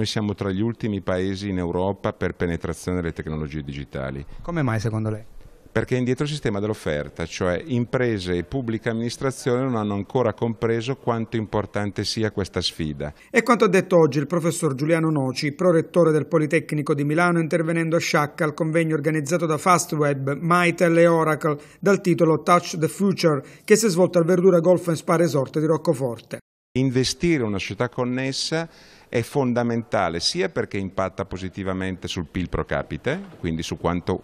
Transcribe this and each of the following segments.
Noi siamo tra gli ultimi paesi in Europa per penetrazione delle tecnologie digitali. Come mai secondo lei? Perché è indietro il sistema dell'offerta, cioè imprese e pubblica amministrazione non hanno ancora compreso quanto importante sia questa sfida. E quanto ha detto oggi il professor Giuliano Noci, prorettore del Politecnico di Milano, intervenendo a Sciacca al convegno organizzato da Fastweb, Mitel e Oracle dal titolo Touch the Future, che si è svolto al Verdura Golf and Spa Resort di Roccoforte. Investire in una società connessa è fondamentale sia perché impatta positivamente sul PIL pro capite, quindi su quanto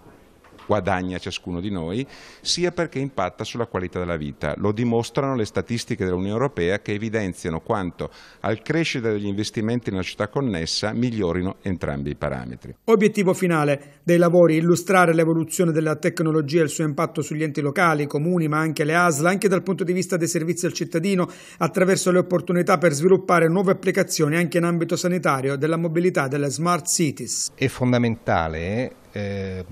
guadagna ciascuno di noi, sia perché impatta sulla qualità della vita. Lo dimostrano le statistiche dell'Unione Europea che evidenziano quanto al crescere degli investimenti nella città connessa migliorino entrambi i parametri. Obiettivo finale dei lavori, illustrare l'evoluzione della tecnologia e il suo impatto sugli enti locali, comuni, ma anche le ASL, anche dal punto di vista dei servizi al cittadino, attraverso le opportunità per sviluppare nuove applicazioni anche in ambito sanitario, della mobilità, delle smart cities. È fondamentale eh,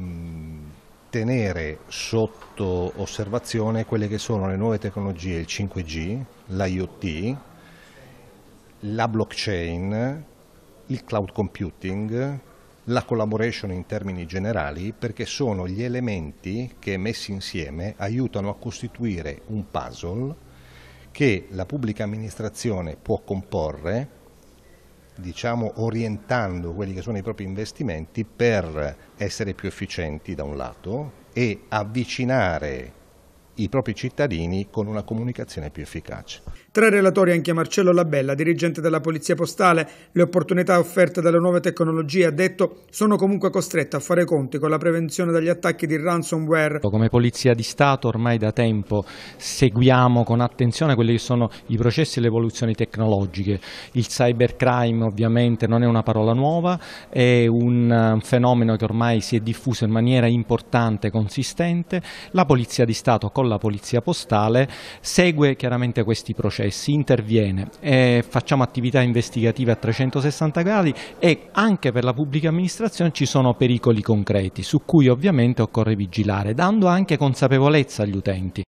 tenere sotto osservazione quelle che sono le nuove tecnologie, il 5G, l'IoT, la blockchain, il cloud computing, la collaboration in termini generali perché sono gli elementi che messi insieme aiutano a costituire un puzzle che la pubblica amministrazione può comporre diciamo, orientando quelli che sono i propri investimenti per essere più efficienti da un lato e avvicinare i propri cittadini con una comunicazione più efficace. Tra i relatori anche Marcello Labella, dirigente della Polizia Postale, le opportunità offerte dalle nuove tecnologie, ha detto, sono comunque costrette a fare conti con la prevenzione dagli attacchi di ransomware. Come Polizia di Stato ormai da tempo seguiamo con attenzione quelli che sono i processi e le evoluzioni tecnologiche. Il cybercrime ovviamente non è una parola nuova, è un eh, fenomeno che ormai si è diffuso in maniera importante e consistente. La Polizia di Stato con con la polizia postale, segue chiaramente questi processi, interviene, eh, facciamo attività investigative a 360 gradi e anche per la pubblica amministrazione ci sono pericoli concreti su cui ovviamente occorre vigilare, dando anche consapevolezza agli utenti.